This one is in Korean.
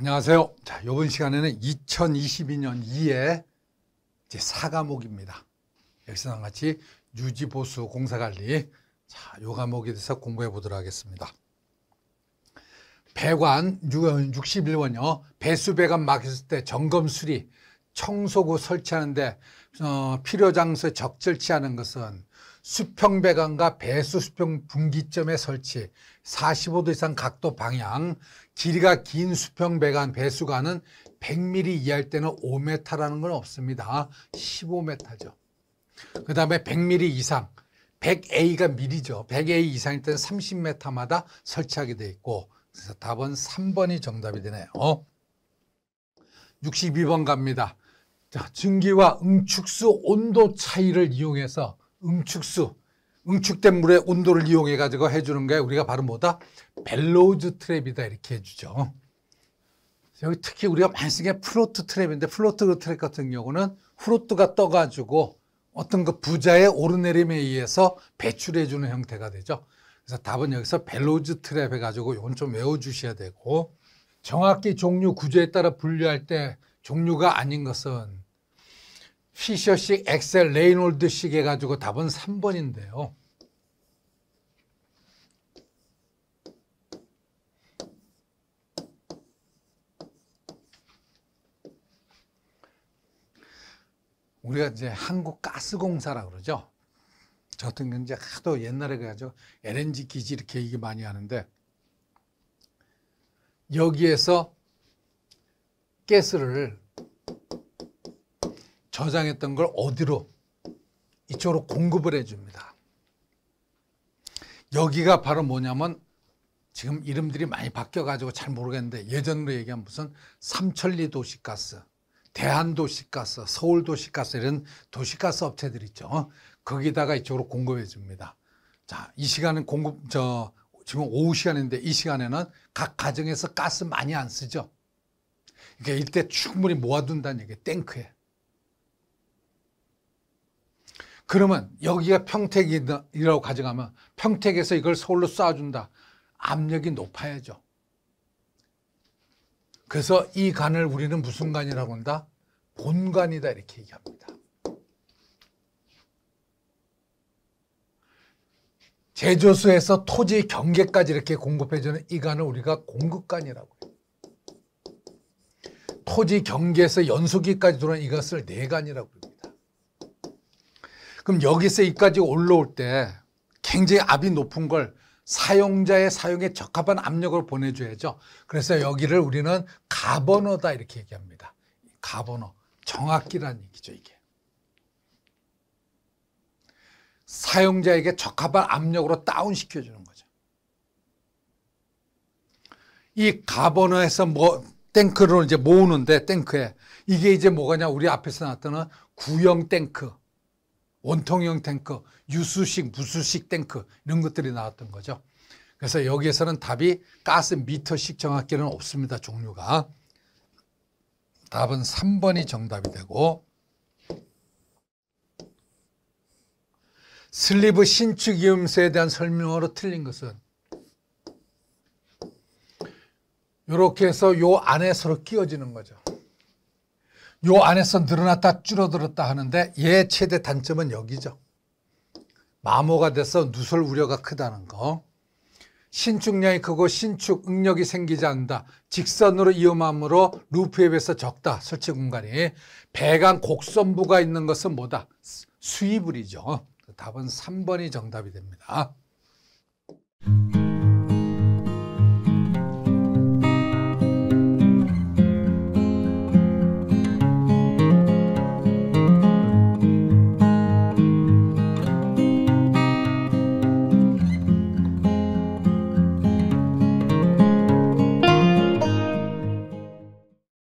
안녕하세요. 자, 이번 시간에는 2022년 2의 이제 4과목입니다. 여기서 같이 유지보수 공사관리 자, 요 과목에 대해서 공부해 보도록 하겠습니다. 배관 61번요. 배수배관 막혔을 때 점검 수리, 청소구 설치하는데 어, 필요 장소 적절치 않은 것은 수평배관과 배수 수평 분기점에 설치 45도 이상 각도 방향 길이가 긴 수평배관 배수관은 100mm 이할 때는 5m라는 건 없습니다. 15m죠. 그 다음에 100mm 이상 100A가 미리죠. 100A 이상일 때는 30m마다 설치하게 돼 있고 그래서 답은 3번이 정답이 되네요. 62번 갑니다. 자, 증기와 응축수 온도 차이를 이용해서 응축수, 응축된 물의 온도를 이용해 가지고 해주는 게 우리가 바로 뭐다? 벨로우즈 트랩이다 이렇게 해주죠. 여기 특히 우리가 많이 쓰는 게 플로트 트랩인데 플로트 트랩 같은 경우는 후로트가 떠가지고 어떤 그 부자의 오르내림에 의해서 배출해주는 형태가 되죠. 그래서 답은 여기서 벨로즈 우 트랩 해가지고 이건 좀 외워주셔야 되고 정확히 종류 구조에 따라 분류할 때 종류가 아닌 것은 피셔식, 엑셀, 레이놀드식 해가지고 답은 3번인데요. 우리가 이제 한국 가스공사라 그러죠. 저 같은 경우는 이제 하도 옛날에 그래가지고 LNG 기지 이렇게 얘기 많이 하는데 여기에서 가스를 저장했던 걸 어디로 이쪽으로 공급을 해줍니다. 여기가 바로 뭐냐면 지금 이름들이 많이 바뀌어가지고 잘 모르겠는데 예전으로 얘기하면 무슨 삼천리 도시가스, 대한도시가스, 서울도시가스 이런 도시가스 업체들 있죠. 어? 거기다가 이쪽으로 공급해 줍니다. 자, 이 시간은 공급, 저, 지금 오후 시간인데 이 시간에는 각 가정에서 가스 많이 안 쓰죠. 그러니까 이때 충분히 모아둔다는 얘기예요. 탱크에. 그러면 여기가 평택이라고 가져가면 평택에서 이걸 서울로 쏴준다. 압력이 높아야죠. 그래서 이 간을 우리는 무슨 간이라고 한다? 본간이다 이렇게 얘기합니다. 제조소에서 토지 경계까지 이렇게 공급해주는 이 간을 우리가 공급간이라고 해요. 토지 경계에서 연수기까지 들어오는 이것을 내간이라고 네 해요. 그럼 여기서 여기까지 올라올 때 굉장히 압이 높은 걸 사용자의 사용에 적합한 압력을 보내줘야죠. 그래서 여기를 우리는 가버너다 이렇게 얘기합니다. 가버너, 정확기란 얘기죠 이게. 사용자에게 적합한 압력으로 다운시켜주는 거죠. 이 가버너에서 뭐 탱크를 이제 모으는데 탱크에 이게 이제 뭐가냐 우리 앞에서 나왔던 구형 탱크 원통형 탱크, 유수식, 무수식 탱크 이런 것들이 나왔던 거죠. 그래서 여기에서는 답이 가스 미터식 정확기는 없습니다. 종류가. 답은 3번이 정답이 되고 슬리브 신축이음수에 대한 설명으로 틀린 것은 이렇게 해서 요 안에 서로 끼워지는 거죠. 요 안에서 늘어났다 줄어들었다 하는데 얘 최대 단점은 여기죠. 마모가 돼서 누설 우려가 크다는 거. 신축량이 크고 신축 응력이 생기지 않는다. 직선으로 이음함으로 루프에 비해서 적다. 설치 공간이. 배관 곡선부가 있는 것은 뭐다? 수입을이죠. 답은 3번이 정답이 됩니다.